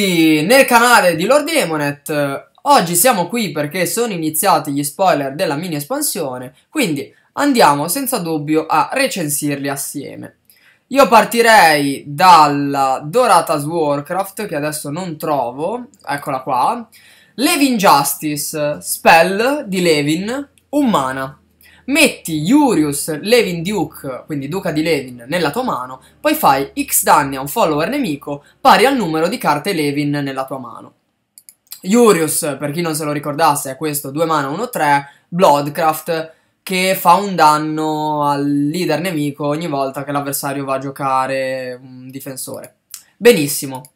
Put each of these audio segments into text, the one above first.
benvenuti nel canale di Lord Demonet. Oggi siamo qui perché sono iniziati gli spoiler della mini espansione, quindi andiamo senza dubbio a recensirli assieme. Io partirei dalla Doratas Warcraft, che adesso non trovo, eccola qua, Levin Justice, spell di Levin, un mana metti Urius Levin Duke, quindi duca di Levin, nella tua mano, poi fai X danni a un follower nemico pari al numero di carte Levin nella tua mano. Urius, per chi non se lo ricordasse, è questo 2 mana 1-3, Bloodcraft, che fa un danno al leader nemico ogni volta che l'avversario va a giocare un difensore. Benissimo.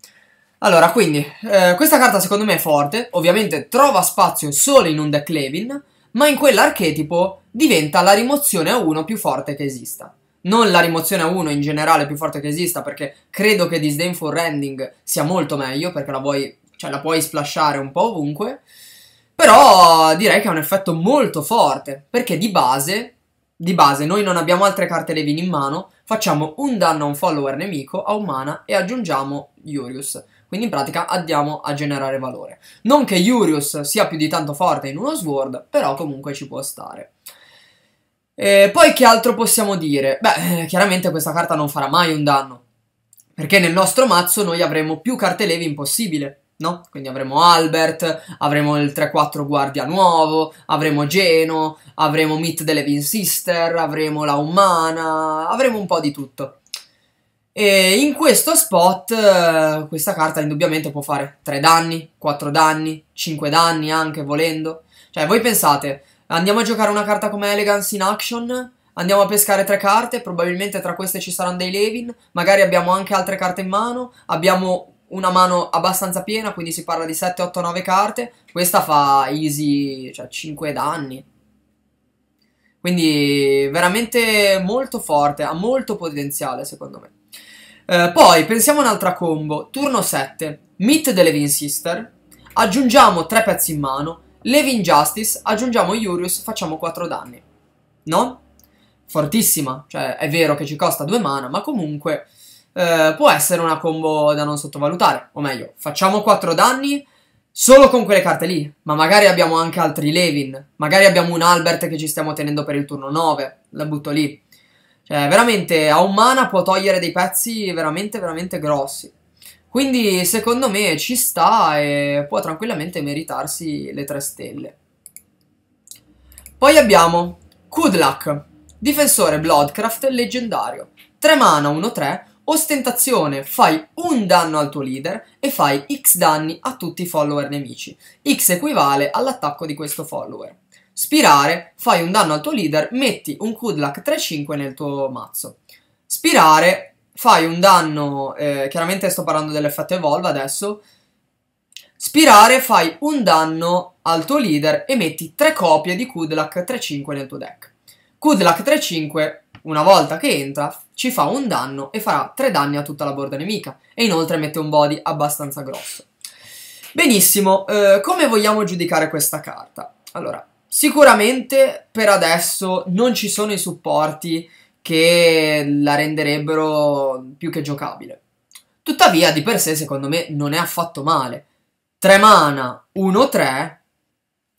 Allora, quindi, eh, questa carta secondo me è forte, ovviamente trova spazio solo in un deck Levin, ma in quell'archetipo diventa la rimozione a 1 più forte che esista. Non la rimozione a 1 in generale più forte che esista, perché credo che Disdainful Rending sia molto meglio, perché la, vuoi, cioè, la puoi splashare un po' ovunque, però direi che ha un effetto molto forte, perché di base, di base noi non abbiamo altre carte levin in mano, facciamo un danno a un follower nemico, a un mana e aggiungiamo Yurius. Quindi in pratica andiamo a generare valore. Non che Yurius sia più di tanto forte in uno Sword, però comunque ci può stare. E eh, poi che altro possiamo dire? Beh, eh, chiaramente questa carta non farà mai un danno. Perché nel nostro mazzo noi avremo più carte leve impossibile, no? Quindi avremo Albert, avremo il 3-4 guardia nuovo, avremo Geno, avremo Meet the Levin Sister, avremo la Umana, avremo un po' di tutto. E in questo spot eh, questa carta indubbiamente può fare 3 danni, 4 danni, 5 danni anche volendo. Cioè voi pensate, Andiamo a giocare una carta come Elegance in action. Andiamo a pescare tre carte, probabilmente tra queste ci saranno dei Levin, magari abbiamo anche altre carte in mano, abbiamo una mano abbastanza piena, quindi si parla di 7, 8, 9 carte, questa fa easy, cioè 5 danni. Quindi veramente molto forte, ha molto potenziale secondo me. Eh, poi pensiamo a un'altra combo, turno 7, Meet the Levin Sister, aggiungiamo tre pezzi in mano, Levi Injustice, aggiungiamo Iurius, facciamo 4 danni. No? Fortissima, cioè è vero che ci costa 2 mana, ma comunque eh, può essere una combo da non sottovalutare. O meglio, facciamo 4 danni solo con quelle carte lì, ma magari abbiamo anche altri Levin, magari abbiamo un Albert che ci stiamo tenendo per il turno 9, la butto lì. Cioè, veramente, a un mana può togliere dei pezzi veramente, veramente grossi. Quindi secondo me ci sta e può tranquillamente meritarsi le 3 stelle. Poi abbiamo Kudlak, difensore Bloodcraft leggendario. 3 mana 1-3, ostentazione, fai un danno al tuo leader e fai x danni a tutti i follower nemici. x equivale all'attacco di questo follower. Spirare, fai un danno al tuo leader, metti un Kudlak 3-5 nel tuo mazzo. Spirare fai un danno, eh, chiaramente sto parlando dell'effetto evolve adesso, spirare fai un danno al tuo leader e metti 3 copie di Kudlak 3-5 nel tuo deck. Kudlak 3-5, una volta che entra, ci fa un danno e farà 3 danni a tutta la borda nemica e inoltre mette un body abbastanza grosso. Benissimo, eh, come vogliamo giudicare questa carta? Allora, sicuramente per adesso non ci sono i supporti che la renderebbero più che giocabile. Tuttavia, di per sé, secondo me, non è affatto male. 3 mana, 1-3,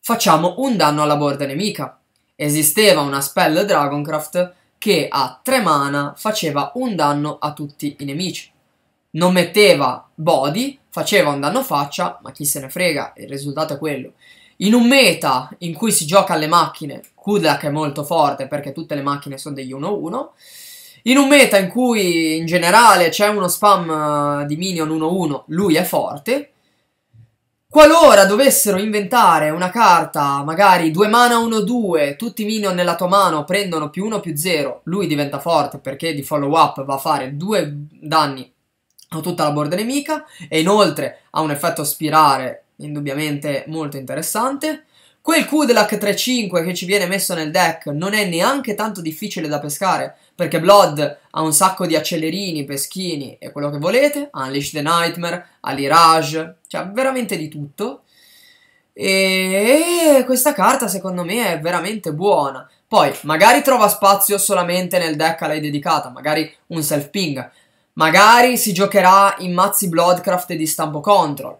facciamo un danno alla borda nemica. Esisteva una spell Dragoncraft che a 3 mana faceva un danno a tutti i nemici. Non metteva body, faceva un danno faccia, ma chi se ne frega, il risultato è quello. In un meta in cui si gioca alle macchine, Kudak è molto forte perché tutte le macchine sono degli 1-1. In un meta in cui in generale c'è uno spam eh, di minion 1-1, lui è forte. Qualora dovessero inventare una carta, magari 2 mana 1-2, tutti i minion nella tua mano prendono più 1 più 0, lui diventa forte perché di follow up va a fare 2 danni a tutta la board nemica e inoltre ha un effetto spirare indubbiamente molto interessante. Quel Kudlak 3-5 che ci viene messo nel deck non è neanche tanto difficile da pescare, perché Blood ha un sacco di accelerini, peschini e quello che volete, Unleash the Nightmare, Aliraj, cioè veramente di tutto. E questa carta secondo me è veramente buona. Poi, magari trova spazio solamente nel deck a lei dedicata, magari un self-ping. Magari si giocherà in mazzi Bloodcraft di stampo control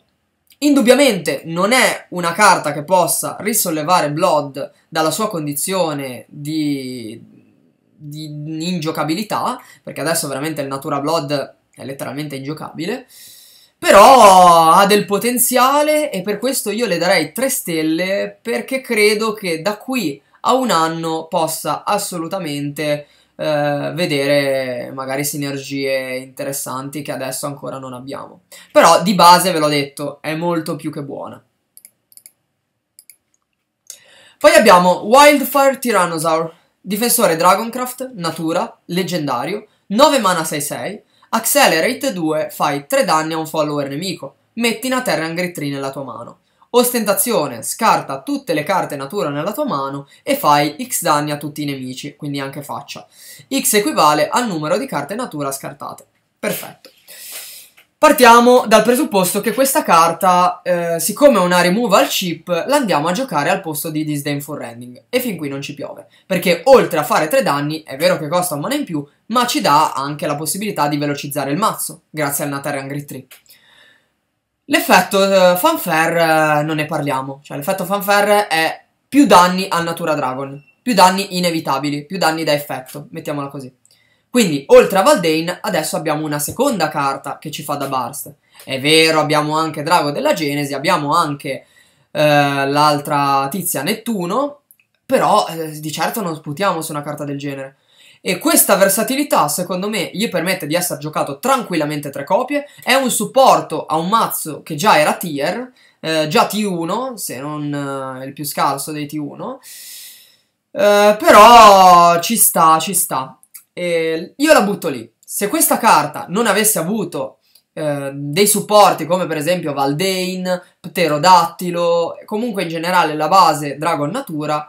Indubbiamente non è una carta che possa risollevare Blood dalla sua condizione di, di ingiocabilità, perché adesso veramente il Natura Blood è letteralmente ingiocabile, però ha del potenziale e per questo io le darei 3 stelle perché credo che da qui a un anno possa assolutamente eh, vedere magari sinergie interessanti che adesso ancora non abbiamo. Però di base, ve l'ho detto, è molto più che buona. Poi abbiamo Wildfire Tyrannosaur, difensore Dragoncraft, natura, leggendario, 9 mana 6-6, Accelerate 2, fai 3 danni a un follower nemico, metti una Terran Grid 3 nella tua mano. Ostentazione, scarta tutte le carte natura nella tua mano e fai X danni a tutti i nemici, quindi anche faccia. X equivale al numero di carte natura scartate. Perfetto. Partiamo dal presupposto che questa carta, eh, siccome è una removal chip, l'andiamo a giocare al posto di Disdainful Rending. E fin qui non ci piove, perché oltre a fare 3 danni, è vero che costa un mana in più, ma ci dà anche la possibilità di velocizzare il mazzo, grazie al Natarian Grid 3. L'effetto uh, fanfare uh, non ne parliamo, cioè l'effetto fanfare è più danni al Natura Dragon, più danni inevitabili, più danni da effetto, mettiamola così. Quindi, oltre a Valdane, adesso abbiamo una seconda carta che ci fa da burst. È vero, abbiamo anche Drago della Genesi, abbiamo anche uh, l'altra tizia Nettuno, però eh, di certo non sputiamo su una carta del genere. E questa versatilità, secondo me, gli permette di essere giocato tranquillamente tre copie. È un supporto a un mazzo che già era tier, eh, già T1, se non eh, il più scarso dei T1. Eh, però ci sta, ci sta. E io la butto lì. Se questa carta non avesse avuto eh, dei supporti come per esempio Valdain, Pterodattilo, comunque in generale la base Dragon Natura,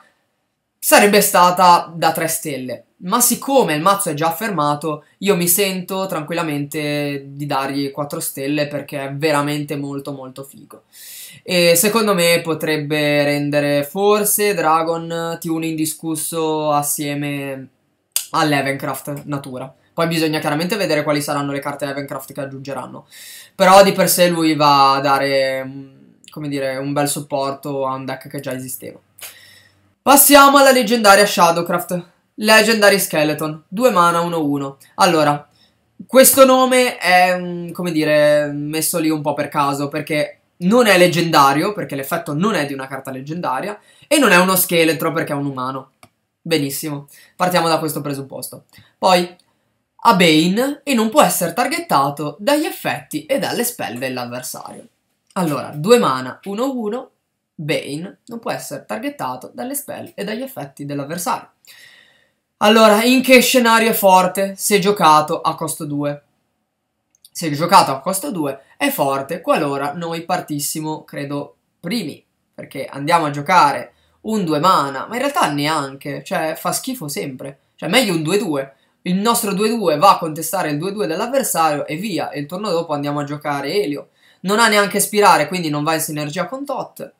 sarebbe stata da 3 stelle ma siccome il mazzo è già fermato, io mi sento tranquillamente di dargli 4 stelle perché è veramente molto molto figo. E secondo me potrebbe rendere forse Dragon Tune indiscusso assieme all'Evencraft Natura. Poi bisogna chiaramente vedere quali saranno le carte Evencraft che aggiungeranno. Però di per sé lui va a dare, mm, come dire, un bel supporto a un deck che già esisteva. Passiamo alla leggendaria Shadowcraft. Legendary Skeleton, 2 mana 1-1. Allora, questo nome è, mm, come dire, messo lì un po' per caso, perché non è leggendario, perché l'effetto non è di una carta leggendaria, e non è uno scheletro perché è un umano. Benissimo, partiamo da questo presupposto. Poi, ha Bane e non può essere targettato dagli effetti e dalle spell dell'avversario. Allora, 2 mana, 1-1, Bane non può essere targettato dalle spell e dagli effetti dell'avversario. Allora, in che scenario è forte se giocato a costo 2? Se giocato a costo 2 è forte qualora noi partissimo, credo, primi, perché andiamo a giocare un 2 mana, ma in realtà neanche, cioè fa schifo sempre, cioè meglio un 2-2. Il nostro 2-2 va a contestare il 2-2 dell'avversario e via, e il turno dopo andiamo a giocare Elio. Non ha neanche spirare, quindi non va in sinergia con Tot.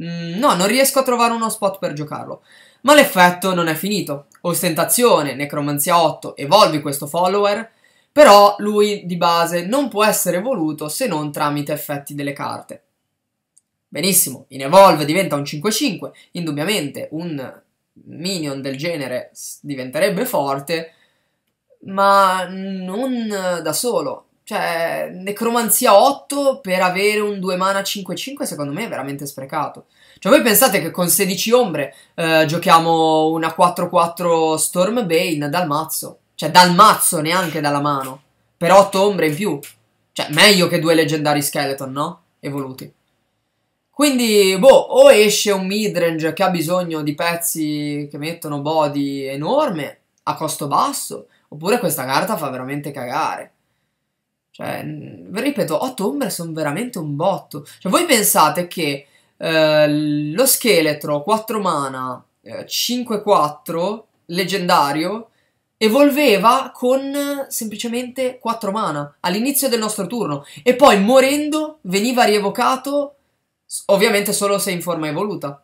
Mm, no, non riesco a trovare uno spot per giocarlo. Ma l'effetto non è finito. Ostentazione, necromanzia 8, evolvi questo follower, però lui di base non può essere evoluto se non tramite effetti delle carte. Benissimo, in Evolve diventa un 5-5, indubbiamente un minion del genere diventerebbe forte, ma non da solo. Cioè, necromanzia 8 per avere un 2 mana 5-5 secondo me è veramente sprecato. Cioè, voi pensate che con 16 ombre eh, giochiamo una 4-4 Stormbane dal mazzo. Cioè, dal mazzo, neanche dalla mano. Per 8 ombre in più. Cioè, meglio che due leggendari Skeleton, no? Evoluti. Quindi, boh, o esce un midrange che ha bisogno di pezzi che mettono body enorme a costo basso, oppure questa carta fa veramente cagare. Cioè, ripeto, 8 ombre sono veramente un botto. Cioè, voi pensate che eh, lo scheletro 4 mana eh, 5-4 leggendario evolveva con semplicemente 4 mana all'inizio del nostro turno e poi morendo veniva rievocato ovviamente solo se in forma evoluta.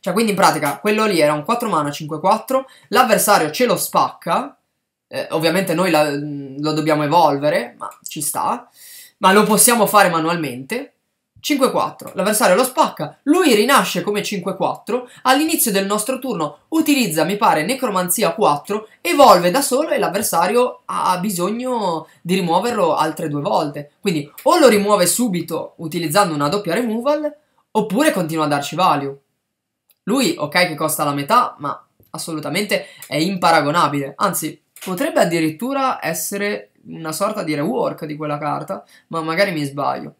Cioè, quindi in pratica quello lì era un 4 mana 5-4, l'avversario ce lo spacca eh, ovviamente noi la, mm, lo dobbiamo evolvere, ma ci sta. Ma lo possiamo fare manualmente. 5-4, l'avversario lo spacca, lui rinasce come 5-4, all'inizio del nostro turno utilizza, mi pare, Necromanzia 4, evolve da solo e l'avversario ha bisogno di rimuoverlo altre due volte. Quindi o lo rimuove subito utilizzando una doppia removal, oppure continua a darci value. Lui, ok che costa la metà, ma assolutamente è imparagonabile, anzi Potrebbe addirittura essere una sorta di rework di quella carta, ma magari mi sbaglio.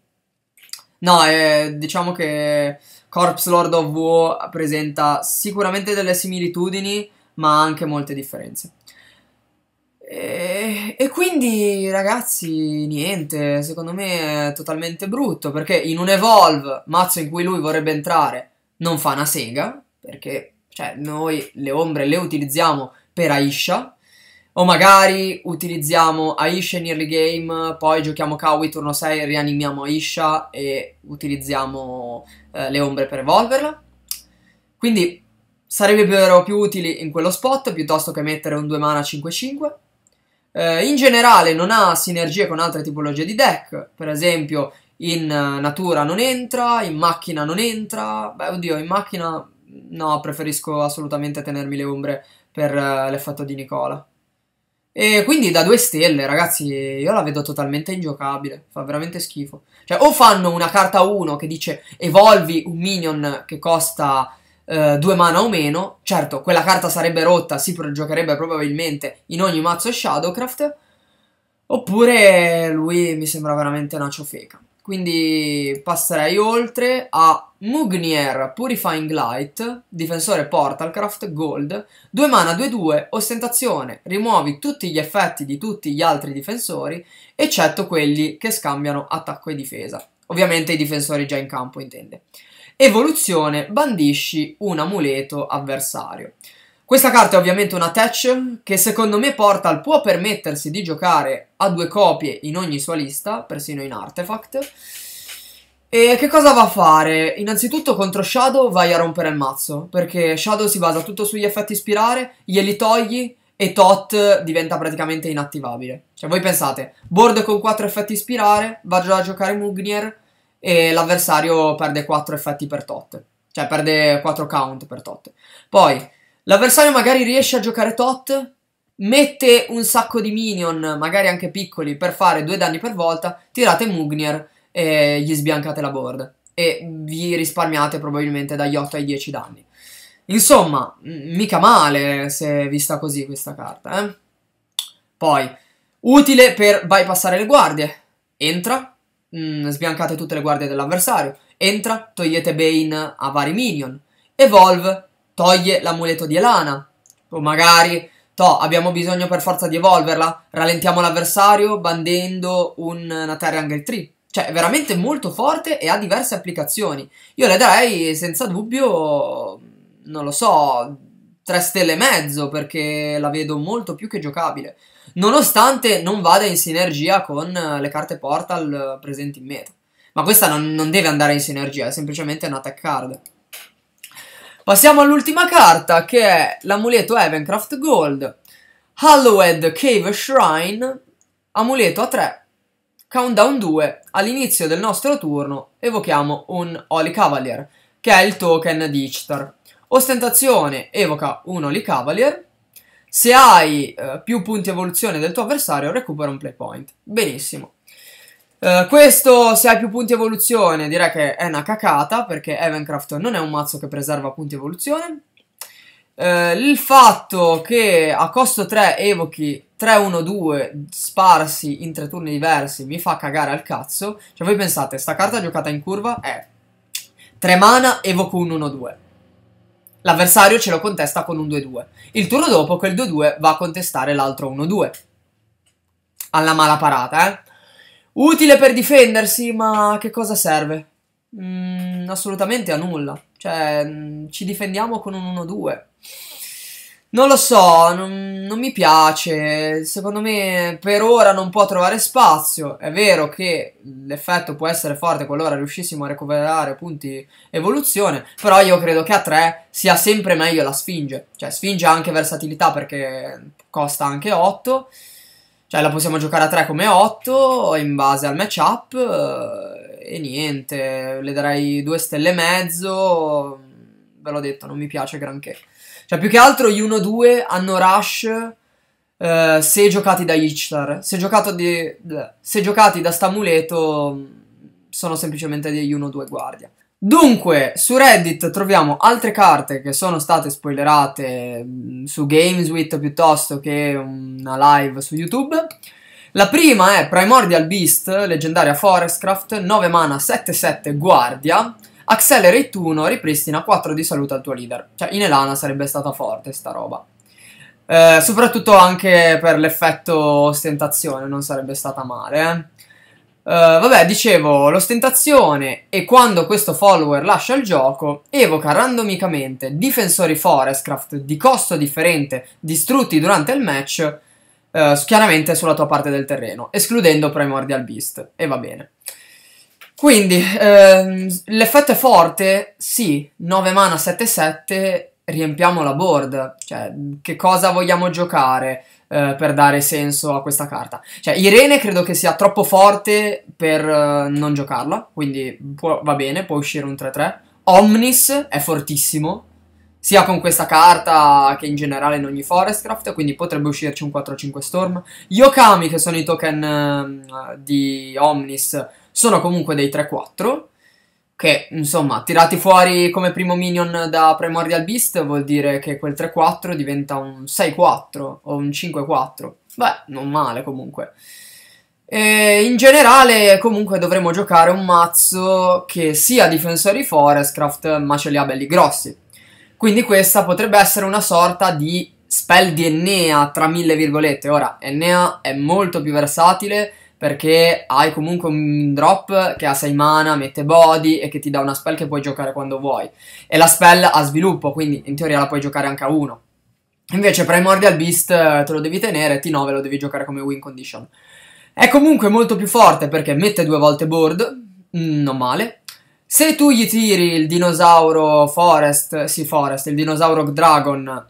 No, eh, diciamo che Corpse Lord of War presenta sicuramente delle similitudini, ma anche molte differenze. E, e, quindi, ragazzi, niente, secondo me è totalmente brutto, perché in un Evolve, mazzo in cui lui vorrebbe entrare, non fa una sega, perché cioè, noi le ombre le utilizziamo per Aisha, o magari utilizziamo Aisha in early game, poi giochiamo Kawi turno 6, rianimiamo Aisha e utilizziamo eh, le ombre per evolverla. Quindi sarebbero più utili in quello spot piuttosto che mettere un 2 mana 5-5. Eh, in generale non ha sinergie con altre tipologie di deck, per esempio in eh, natura non entra, in macchina non entra, beh oddio in macchina no, preferisco assolutamente tenermi le ombre per eh, l'effetto di Nicola. E quindi da due stelle, ragazzi, io la vedo totalmente ingiocabile. Fa veramente schifo. Cioè, o fanno una carta 1 che dice evolvi un minion che costa eh, due mana o meno. Certo, quella carta sarebbe rotta, si giocherebbe probabilmente in ogni mazzo Shadowcraft. Oppure lui mi sembra veramente una ciofeca. Quindi passerei oltre a Mugnir Purifying Light, difensore Portalcraft Gold, 2 mana 2-2, ostentazione, rimuovi tutti gli effetti di tutti gli altri difensori, eccetto quelli che scambiano attacco e difesa. Ovviamente i difensori già in campo intende. Evoluzione, bandisci un amuleto avversario. Questa carta è ovviamente una Thatch che secondo me Portal può permettersi di giocare a due copie in ogni sua lista, persino in Artifact. E che cosa va a fare? Innanzitutto contro Shadow vai a rompere il mazzo, perché Shadow si basa tutto sugli effetti ispirare, glieli togli e Tot diventa praticamente inattivabile. Cioè voi pensate, board con 4 effetti ispirare, va già a giocare Mugnir e l'avversario perde 4 effetti per Tot. Cioè perde 4 count per Tot. Poi L'avversario magari riesce a giocare tot, mette un sacco di minion, magari anche piccoli, per fare due danni per volta, tirate Mugnir e gli sbiancate la board. E vi risparmiate probabilmente dagli 8 ai 10 danni. Insomma, mica male se vista così questa carta, eh? Poi, utile per bypassare le guardie. Entra, mh, sbiancate tutte le guardie dell'avversario. Entra, togliete Bane a vari minion. Evolve, toglie l'amuleto di Elana. O magari, to, abbiamo bisogno per forza di evolverla, rallentiamo l'avversario bandendo un, una Terra Angle 3. Cioè, è veramente molto forte e ha diverse applicazioni. Io le darei senza dubbio, non lo so, tre stelle e mezzo perché la vedo molto più che giocabile. Nonostante non vada in sinergia con eh, le carte portal eh, presenti in meta. Ma questa non, non deve andare in sinergia, è semplicemente un attack card. Passiamo all'ultima carta che è l'amuleto Evencraft Gold. Hallowed Cave Shrine, amuleto a 3, countdown 2. All'inizio del nostro turno evochiamo un Holy Cavalier, che è il token di Ichtar. Ostentazione evoca un Holy Cavalier. Se hai eh, più punti evoluzione del tuo avversario, recupera un play point. Benissimo. Eh, questo se hai più punti evoluzione direi che è una cacata perché Evencraft non è un mazzo che preserva punti evoluzione. Uh, il fatto che a costo 3 evochi 3-1-2 sparsi in tre turni diversi mi fa cagare al cazzo. Cioè voi pensate, sta carta giocata in curva è 3 mana, evoco un 1-2. L'avversario ce lo contesta con un 2-2. Il turno dopo quel 2-2 va a contestare l'altro 1-2. Alla mala parata, eh Utile per difendersi, ma a che cosa serve? Mm, assolutamente a nulla. Cioè, mm, ci difendiamo con un 1-2. Non lo so, non, non, mi piace. Secondo me per ora non può trovare spazio. È vero che l'effetto può essere forte qualora riuscissimo a recuperare punti evoluzione. Però io credo che a 3 sia sempre meglio la Sfinge. Cioè, Sfinge ha anche versatilità perché costa anche 8. Cioè la possiamo giocare a 3 come 8 in base al matchup eh, e niente, le darei 2 stelle e mezzo, ve l'ho detto, non mi piace granché. Cioè più che altro gli 1-2 hanno rush eh, se giocati da Hitchler, se, se, giocati da Stamuleto sono semplicemente degli 1-2 guardia. Dunque, su Reddit troviamo altre carte che sono state spoilerate mm, su Gameswit piuttosto che una live su YouTube. La prima è Primordial Beast, leggendaria Forestcraft, 9 mana 7-7 Guardia, Accelerate 1, ripristina 4 di salute al tuo leader. Cioè, in Elana sarebbe stata forte sta roba. Eh, soprattutto anche per l'effetto ostentazione, non sarebbe stata male, eh. Uh, vabbè, dicevo, l'ostentazione e quando questo follower lascia il gioco, evoca randomicamente difensori Forestcraft di costo differente distrutti durante il match, uh, chiaramente sulla tua parte del terreno, escludendo Primordial Beast, e va bene. Quindi, uh, l'effetto è forte? Sì, 9 mana 7-7, riempiamo la board, cioè, che cosa vogliamo giocare? Eh, per dare senso a questa carta. Cioè, Irene credo che sia troppo forte per eh, non giocarla, quindi può, va bene, può uscire un 3-3. Omnis è fortissimo, sia con questa carta che in generale in ogni Forestcraft, quindi potrebbe uscirci un 4-5 Storm. Yokami, che sono i token eh, di Omnis, sono comunque dei 3-4 che insomma tirati fuori come primo minion da Primordial Beast vuol dire che quel 3-4 diventa un 6-4 o un 5-4. Beh, non male comunque. E in generale comunque dovremo giocare un mazzo che sia difensori Forestcraft ma ce li ha belli grossi. Quindi questa potrebbe essere una sorta di spell di Ennea tra mille virgolette. Ora, Ennea è molto più versatile perché hai comunque un drop che ha 6 mana, mette body e che ti dà una spell che puoi giocare quando vuoi. E la spell ha sviluppo, quindi in teoria la puoi giocare anche a 1. Invece Primordial Beast eh, te lo devi tenere, T9 lo devi giocare come win condition. È comunque molto più forte perché mette due volte board, mm, non male. Se tu gli tiri il dinosauro Forest, sì Forest, il dinosauro Dragon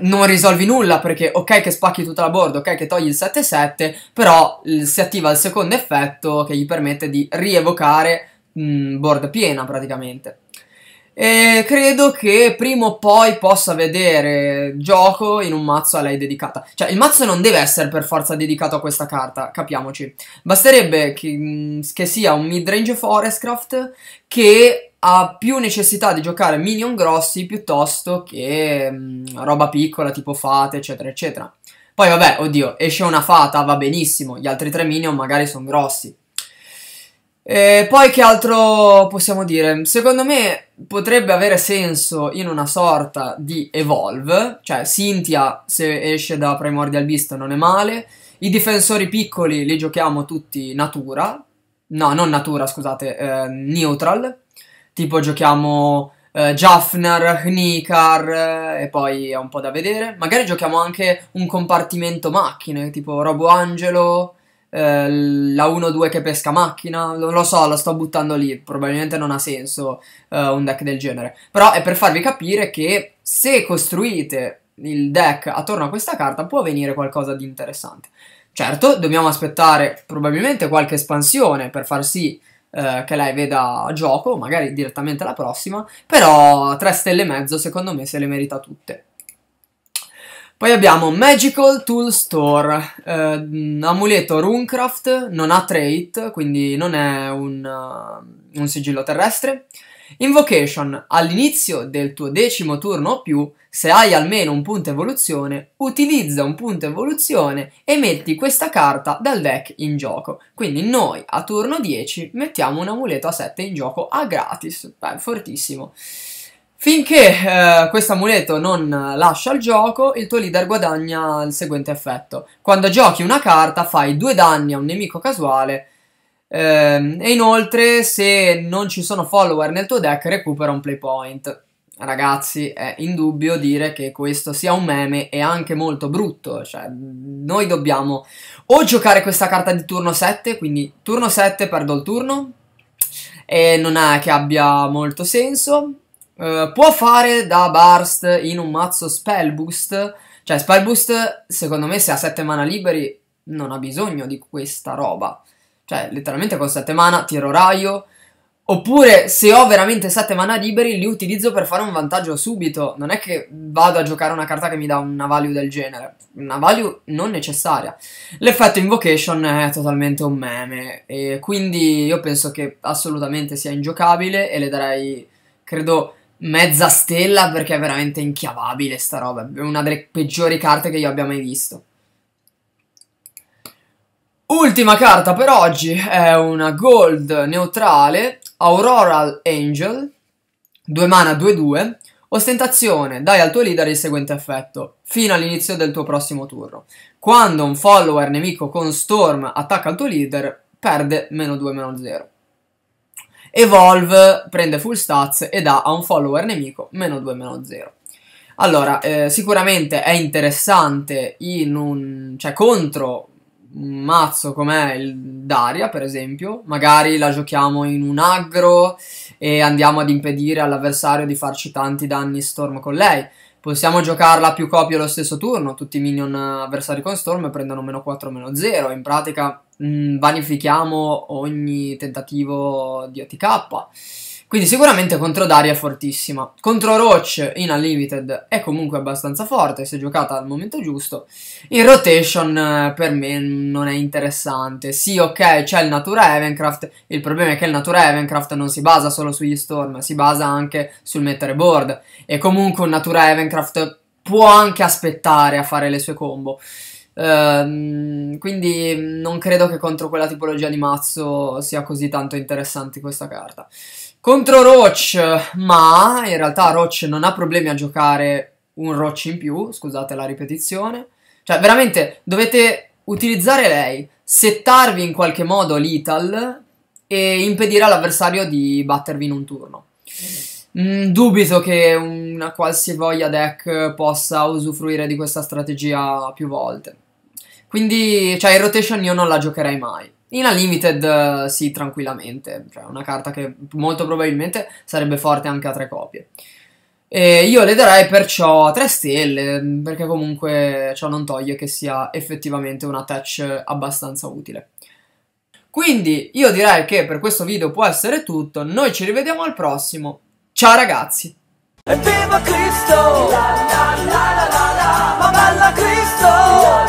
non risolvi nulla perché ok che spacchi tutta la board, ok che togli il 7-7, però si attiva il secondo effetto che gli permette di rievocare mh, mm, board piena praticamente. E credo che prima o poi possa vedere gioco in un mazzo a lei dedicata. Cioè, il mazzo non deve essere per forza dedicato a questa carta, capiamoci. Basterebbe che, mm, che sia un midrange Forestcraft che ha più necessità di giocare minion grossi piuttosto che mh, mm, roba piccola tipo fate, eccetera, eccetera. Poi vabbè, oddio, esce una fata, va benissimo, gli altri tre minion magari sono grossi. E poi che altro possiamo dire? Secondo me potrebbe avere senso in una sorta di evolve, cioè Cynthia se esce da Primordial Beast non è male, i difensori piccoli li giochiamo tutti natura, no non natura scusate, eh, neutral, tipo giochiamo eh, Jaffner, Hnikar eh, e poi è un po' da vedere. Magari giochiamo anche un compartimento macchine, tipo Robo Angelo, eh, la 1-2 che pesca macchina, non lo so, lo sto buttando lì, probabilmente non ha senso eh, un deck del genere. Però è per farvi capire che se costruite il deck attorno a questa carta può venire qualcosa di interessante. Certo, dobbiamo aspettare probabilmente qualche espansione per far sì eh, che lei veda a gioco, magari direttamente la prossima, però 3 stelle e mezzo secondo me se le merita tutte. Poi abbiamo Magical Tool Store, eh, amuleto Runecraft, non ha trait, quindi non è un, uh, un sigillo terrestre. Invocation. All'inizio del tuo decimo turno o più, se hai almeno un punto evoluzione, utilizza un punto evoluzione e metti questa carta dal deck in gioco. Quindi noi a turno 10 mettiamo un amuleto a 7 in gioco a gratis. Beh, fortissimo. Finché eh, questo amuleto non lascia il gioco, il tuo leader guadagna il seguente effetto. Quando giochi una carta fai due danni a un nemico casuale Ehm, e inoltre, se non ci sono follower nel tuo deck, recupera un play point. Ragazzi, è indubbio dire che questo sia un meme e anche molto brutto. Cioè, noi dobbiamo o giocare questa carta di turno 7, quindi turno 7 perdo il turno, e non è che abbia molto senso. Uh, può fare da burst in un mazzo spell boost. Cioè, spell boost, secondo me, se ha 7 mana liberi, non ha bisogno di questa roba. Cioè, letteralmente con 7 mana tiro raio. Oppure se ho veramente 7 mana liberi li utilizzo per fare un vantaggio subito. Non è che vado a giocare una carta che mi dà una value del genere. Una value non necessaria. L'effetto invocation è totalmente un meme. E quindi io penso che assolutamente sia ingiocabile e le darei, credo, mezza stella perché è veramente inchiavabile sta roba. È una delle peggiori carte che io abbia mai visto. Ultima carta per oggi è una gold neutrale, Auroral Angel, 2 mana 2-2, ostentazione, dai al tuo leader il seguente effetto, fino all'inizio del tuo prossimo turno. Quando un follower nemico con Storm attacca il tuo leader, perde meno 2-0. Evolve prende full stats e dà a un follower nemico meno 2-0. Allora, eh, sicuramente è interessante in un... cioè contro un mazzo come il Daria, per esempio, magari la giochiamo in un aggro e andiamo ad impedire all'avversario di farci tanti danni Storm con lei. Possiamo giocarla a più copie lo stesso turno, tutti i minion eh, avversari con Storm prendono meno 4 meno 0, in pratica mh, mm, vanifichiamo ogni tentativo di OTK. Quindi sicuramente contro Daria è fortissima. Contro Roach in Unlimited è comunque abbastanza forte, se giocata al momento giusto. In rotation eh, per me non è interessante. Sì, ok, c'è il Natura Evencraft. Il problema è che il Natura Evencraft non si basa solo sugli Storm, si basa anche sul mettere board. E comunque un Natura Evencraft può anche aspettare a fare le sue combo. Uh, quindi non credo che contro quella tipologia di mazzo sia così tanto interessante questa carta. Contro Roach, ma in realtà Roach non ha problemi a giocare un Roach in più, scusate la ripetizione. Cioè, veramente, dovete utilizzare lei, settarvi in qualche modo l'Ital e impedire all'avversario di battervi in un turno. Mm, dubito che una qualsivoglia deck possa usufruire di questa strategia più volte. Quindi, cioè, in rotation io non la giocherei mai. In Unlimited sì, tranquillamente, cioè una carta che molto probabilmente sarebbe forte anche a tre copie. E io le darei perciò tre stelle, perché comunque ciò non toglie che sia effettivamente una touch abbastanza utile. Quindi io direi che per questo video può essere tutto, noi ci rivediamo al prossimo, ciao ragazzi! Viva Cristo! La, la, la, la, la, la, ma bella Cristo!